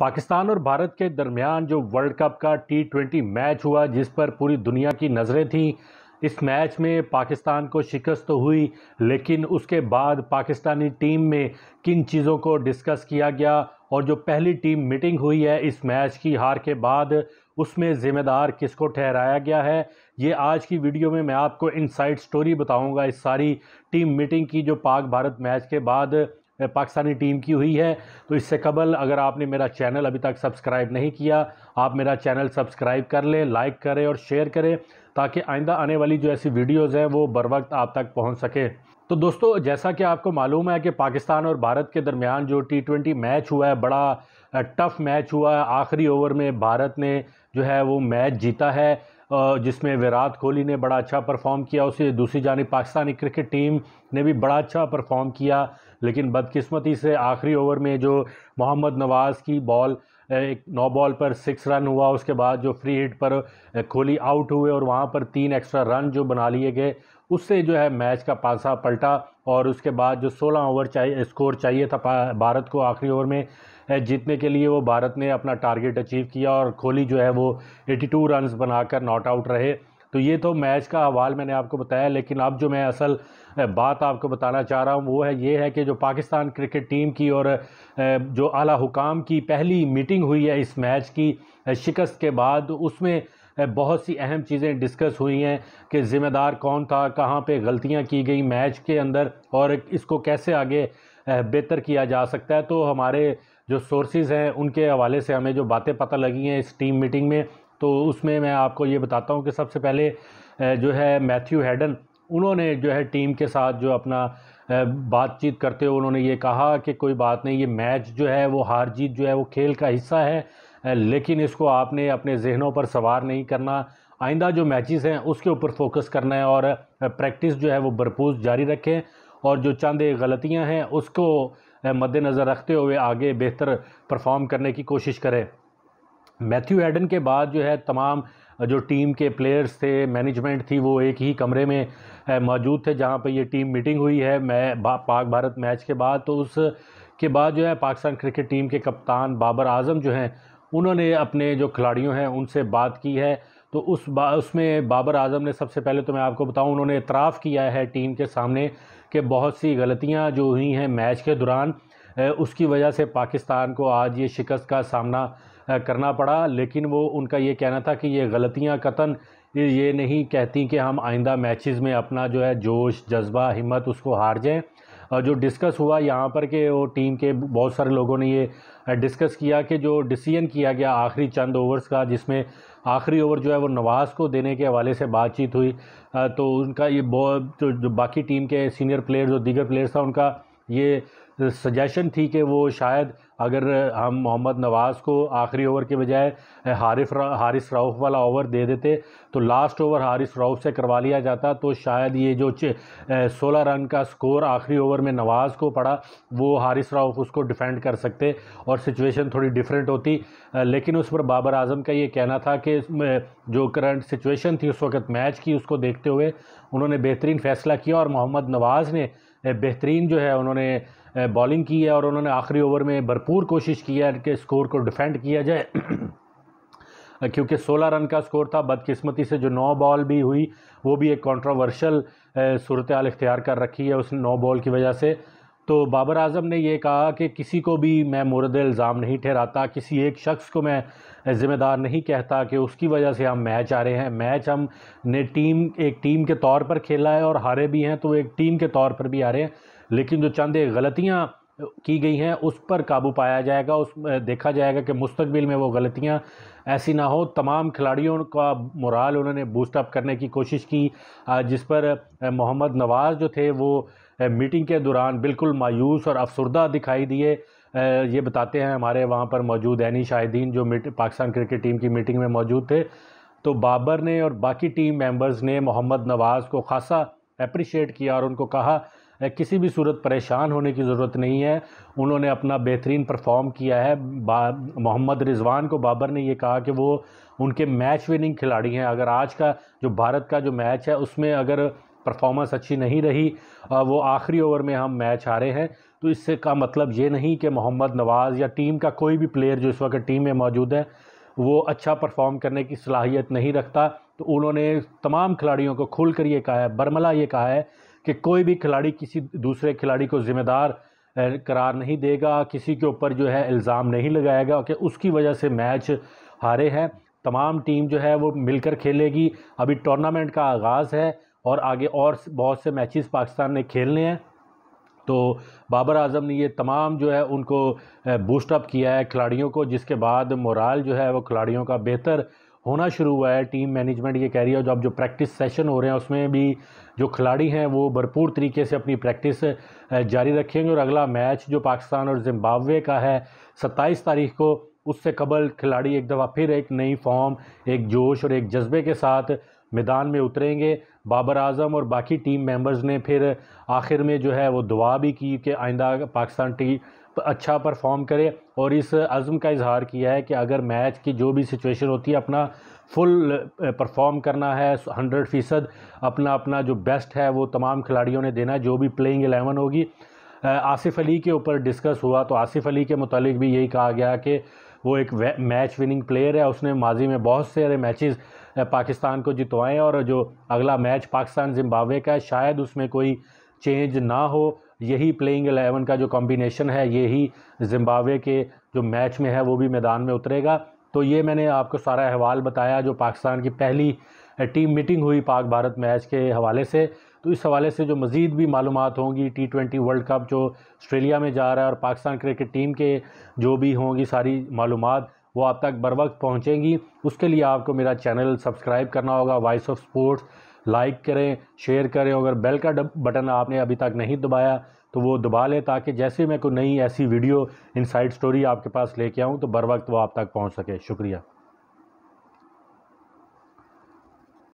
पाकिस्तान और भारत के दरमियान जो वर्ल्ड कप का टी ट्वेंटी मैच हुआ जिस पर पूरी दुनिया की नज़रें थीं इस मैच में पाकिस्तान को शिकस्त तो हुई लेकिन उसके बाद पाकिस्तानी टीम में किन चीज़ों को डिस्कस किया गया और जो पहली टीम मीटिंग हुई है इस मैच की हार के बाद उसमें ज़िम्मेदार किसको ठहराया गया है ये आज की वीडियो में मैं आपको इनसाइड स्टोरी बताऊंगा इस सारी टीम मीटिंग की जो पाक भारत मैच के बाद पाकिस्तानी टीम की हुई है तो इससे कबल अगर आपने मेरा चैनल अभी तक सब्सक्राइब नहीं किया आप मेरा चैनल सब्सक्राइब कर लें लाइक करें और शेयर करें ताकि आइंदा आने वाली जो ऐसी वीडियोज़ हैं वो बर वक्त आप तक पहुँच सकें तो दोस्तों जैसा कि आपको मालूम है कि पाकिस्तान और भारत के दरमियान जो टी ट्वेंटी मैच हुआ है बड़ा टफ़ मैच हुआ है आखिरी ओवर में भारत ने जो है वो मैच जीता है जिसमें विराट कोहली ने बड़ा अच्छा परफॉर्म किया उसे दूसरी जानब पाकिस्तानी क्रिकेट टीम ने भी बड़ा अच्छा परफॉर्म किया लेकिन बदकिस्मती से आखिरी ओवर में जो मोहम्मद नवाज़ की बॉल एक नौ बॉल पर सिक्स रन हुआ उसके बाद जो फ्री हिट पर कोहली आउट हुए और वहाँ पर तीन एक्स्ट्रा रन जो बना लिए गए उससे जो है मैच का पासा पलटा और उसके बाद जो 16 ओवर चाहिए स्कोर चाहिए था भारत को आखिरी ओवर में जीतने के लिए वो भारत ने अपना टारगेट अचीव किया और कोहली जो है वो 82 रन्स बनाकर नॉट आउट रहे तो ये तो मैच का हवाल मैंने आपको बताया लेकिन अब जो मैं असल बात आपको बताना चाह रहा हूँ वो है ये है कि जो पाकिस्तान क्रिकेट टीम की और जो आला हुकाम की पहली मीटिंग हुई है इस मैच की शिकस्त के बाद उसमें बहुत सी अहम चीज़ें डिस्कस हुई हैं कि ज़िम्मेदार कौन था कहाँ पे गलतियाँ की गई मैच के अंदर और इसको कैसे आगे बेहतर किया जा सकता है तो हमारे जो सोर्सेज हैं उनके हवाले से हमें जो बातें पता लगी हैं इस टीम मीटिंग में तो उसमें मैं आपको ये बताता हूँ कि सबसे पहले जो है मैथ्यू हैडन उन्होंने जो है टीम के साथ जो अपना बातचीत करते हुए उन्होंने ये कहा कि कोई बात नहीं ये मैच जो है वो हार जीत जो है वो खेल का हिस्सा है लेकिन इसको आपने अपने जहनों पर सवार नहीं करना आइंदा जो मैचेस हैं उसके ऊपर फोकस करना है और प्रैक्टिस जो है वो भरपूर जारी रखें और जो चंद गलतियां हैं उसको मद्देनज़र रखते हुए आगे बेहतर परफॉर्म करने की कोशिश करें मैथ्यू एडन के बाद जो है तमाम जो टीम के प्लेयर्स थे मैनेजमेंट थी वो एक ही कमरे में मौजूद थे जहाँ पर ये टीम मीटिंग हुई है मैं पाक भारत मैच के बाद तो उस के बाद जो है पाकिस्तान क्रिकेट टीम के कप्तान बाबर आजम जो हैं उन्होंने अपने जो खिलाड़ियों हैं उनसे बात की है तो उस बा उसमें बाबर आजम ने सबसे पहले तो मैं आपको बताऊं उन्होंने इतराफ़ किया है टीम के सामने कि बहुत सी गलतियां जो हुई हैं मैच के दौरान उसकी वजह से पाकिस्तान को आज ये शिकस्त का सामना करना पड़ा लेकिन वो उनका ये कहना था कि ये गलतियां कतन ये नहीं कहती कि हम आइंदा मैचेस में अपना जो है जोश जज्बा हिम्मत उसको हार जाएँ जो डिस्कस हुआ यहाँ पर के वो टीम के बहुत सारे लोगों ने ये डिस्कस किया कि जो डिसीजन किया गया आखिरी चंद ओवर्स का जिसमें आखिरी ओवर जो है वो नवाज़ को देने के हवाले से बातचीत हुई तो उनका ये बहुत जो, जो बाकी टीम के सीनियर प्लेयर जो दीगर प्लेयर्स था उनका ये सजेशन थी कि वो शायद अगर हम मोहम्मद नवाज़ को आखिरी ओवर के बजाय हारिफ रा, हारिस राउफ वाला ओवर दे देते तो लास्ट ओवर हारिस राउफ से करवा लिया जाता तो शायद ये जो सोलह रन का स्कोर आखिरी ओवर में नवाज़ को पड़ा वो हारिस राउफ उसको डिफेंड कर सकते और सिचुएशन थोड़ी डिफरेंट होती लेकिन उस पर बाबर आजम का ये कहना था कि जो करंट सिचुएशन थी उस वक्त मैच की उसको देखते हुए उन्होंने बेहतरीन फ़ैसला किया और मोहम्मद नवाज़ ने बेहतरीन जो है उन्होंने बॉलिंग की है और उन्होंने आखिरी ओवर में भरपूर कोशिश की है कि स्कोर को डिफेंड किया जाए क्योंकि 16 रन का स्कोर था बदकिस्मती से जो नौ बॉल भी हुई वो भी एक कॉन्ट्रोवर्शल सूरत हाल इख्तियार कर रखी है उस नौ बॉल की वजह से तो बाबर आजम ने यह कहा कि किसी को भी मैं मुरद इल्ज़ाम नहीं ठहराता किसी एक शख्स को मैं ज़िम्मेदार नहीं कहता कि उसकी वजह से हम मैच आ रहे हैं मैच हम ने टीम एक टीम के तौर पर खेला है और हारे भी हैं तो एक टीम के तौर पर भी आ रहे हैं लेकिन जो चंद गलतियाँ की गई हैं उस पर काबू पाया जाएगा उस देखा जाएगा कि मुस्तबिल में वो गलतियाँ ऐसी ना हो तमाम खिलाड़ियों का मुराल उन्होंने बूस्टअप करने की कोशिश की जिस पर मोहम्मद नवाज़ जो थे वो मीटिंग के दौरान बिल्कुल मायूस और अफसरदा दिखाई दिए ये बताते हैं हमारे वहाँ पर मौजूद ऐनी शाहिदीन जो पाकिस्तान क्रिकेट टीम की मीटिंग में मौजूद थे तो बाबर ने और बाकी टीम मेंबर्स ने मोहम्मद नवाज़ को खासा अप्रिशिएट किया और उनको कहा किसी भी सूरत परेशान होने की ज़रूरत नहीं है उन्होंने अपना बेहतरीन परफॉर्म किया है मोहम्मद रिजवान को बाबर ने ये कहा कि वो उनके मैच विनिंग खिलाड़ी हैं अगर आज का जो भारत का जो मैच है उसमें अगर परफॉर्मेंस अच्छी नहीं रही वो आखिरी ओवर में हम मैच हारे हैं तो इससे का मतलब ये नहीं कि मोहम्मद नवाज़ या टीम का कोई भी प्लेयर जो इस वक्त टीम में मौजूद है वो अच्छा परफॉर्म करने की सलाहियत नहीं रखता तो उन्होंने तमाम खिलाड़ियों को खुल कर ये कहा है बर्मला ये कहा है कि कोई भी खिलाड़ी किसी दूसरे खिलाड़ी को ज़िम्मेदार करार नहीं देगा किसी के ऊपर जो है इल्ज़ाम नहीं लगाएगा कि उसकी वजह से मैच हारे हैं तमाम टीम जो है वो मिलकर खेलेगी अभी टूर्नामेंट का आगाज़ है और आगे और बहुत से मैचेस पाकिस्तान ने खेलने हैं तो बाबर आजम ने ये तमाम जो है उनको बूस्टअप किया है खिलाड़ियों को जिसके बाद मोराल जो है वो खिलाड़ियों का बेहतर होना शुरू हुआ है टीम मैनेजमेंट ये कह रही है जो अब जो प्रैक्टिस सेशन हो रहे हैं उसमें भी जो खिलाड़ी हैं वो भरपूर तरीके से अपनी प्रैक्टिस जारी रखेंगे और अगला मैच जो पाकिस्तान और जिम्बावे का है सत्ताईस तारीख को उससे कबल खिलाड़ी एक दफ़ा फिर एक नई फॉर्म एक जोश और एक जज्बे के साथ मैदान में उतरेंगे बाबर आजम और बाकी टीम मेंबर्स ने फिर आखिर में जो है वो दुआ भी की कि आइंदा पाकिस्तान टीम अच्छा परफॉर्म करे और इस अज़म का इजहार किया है कि अगर मैच की जो भी सिचुएशन होती है अपना फुल परफॉर्म करना है हंड्रेड फ़ीसद अपना अपना जो बेस्ट है वो तमाम खिलाड़ियों ने देना है जो भी प्लेइंग एलेवन होगी आसिफ़ अली के ऊपर डिस्कस हुआ तो आसिफ़ अली के मतलब भी यही कहा गया कि वो एक मैच विनिंग प्लेयर है उसने माजी में बहुत सारे मैचेस पाकिस्तान को जितवाएँ और जो अगला मैच पाकिस्तान जिम्बावे का है शायद उसमें कोई चेंज ना हो यही प्लेइंग एलेवन का जो कॉम्बिनेशन है यही जिम्बावे के जो मैच में है वो भी मैदान में उतरेगा तो ये मैंने आपको सारा अहवाल बताया जो पाकिस्तान की पहली टीम मीटिंग हुई पाक भारत मैच के हवाले से तो इस हवाले से जो मज़ीद भी मालूम होंगी टी ट्वेंटी वर्ल्ड कप जो ऑस्ट्रेलिया में जा रहा है और पाकिस्तान क्रिकेट टीम के जो भी होंगी सारी मालूम वो आप तक बर वक्त पहुँचेंगी उसके लिए आपको मेरा चैनल सब्सक्राइब करना होगा वॉइस ऑफ स्पोर्ट्स लाइक करें शेयर करें अगर बेल का बटन आपने अभी तक नहीं दबाया तो वो दबा लें ताकि जैसे मैं कोई नई ऐसी वीडियो इनसाइड स्टोरी आपके पास लेके आऊँ तो बर वक्त वो आप तक पहुँच सके शुक्रिया